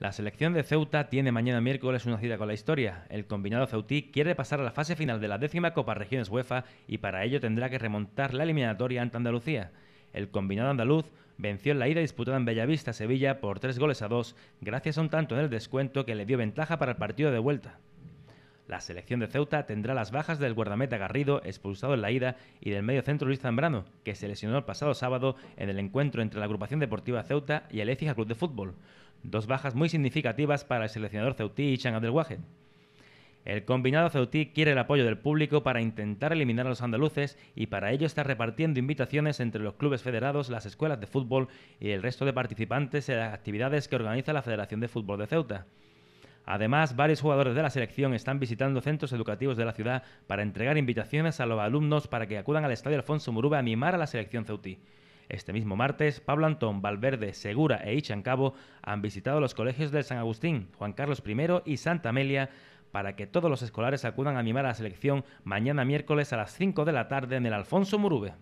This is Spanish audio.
La selección de Ceuta tiene mañana miércoles una cita con la historia. El combinado ceutí quiere pasar a la fase final de la décima Copa Regiones UEFA y para ello tendrá que remontar la eliminatoria ante Andalucía. El combinado andaluz venció en la ida disputada en Bellavista, Sevilla, por tres goles a dos, gracias a un tanto en el descuento que le dio ventaja para el partido de vuelta. La selección de Ceuta tendrá las bajas del guardameta Garrido, expulsado en la ida, y del medio centro Luis Zambrano, que se lesionó el pasado sábado en el encuentro entre la agrupación deportiva Ceuta y el Écija Club de Fútbol. Dos bajas muy significativas para el seleccionador ceutí y Chan Abdelwahed. El combinado ceutí quiere el apoyo del público para intentar eliminar a los andaluces y para ello está repartiendo invitaciones entre los clubes federados, las escuelas de fútbol y el resto de participantes en las actividades que organiza la Federación de Fútbol de Ceuta. Además, varios jugadores de la selección están visitando centros educativos de la ciudad para entregar invitaciones a los alumnos para que acudan al Estadio Alfonso Murube a mimar a la selección ceutí. Este mismo martes, Pablo Antón, Valverde, Segura e Ichan Cabo han visitado los colegios del San Agustín, Juan Carlos I y Santa Amelia para que todos los escolares acudan a mimar a la selección mañana miércoles a las 5 de la tarde en el Alfonso Murube.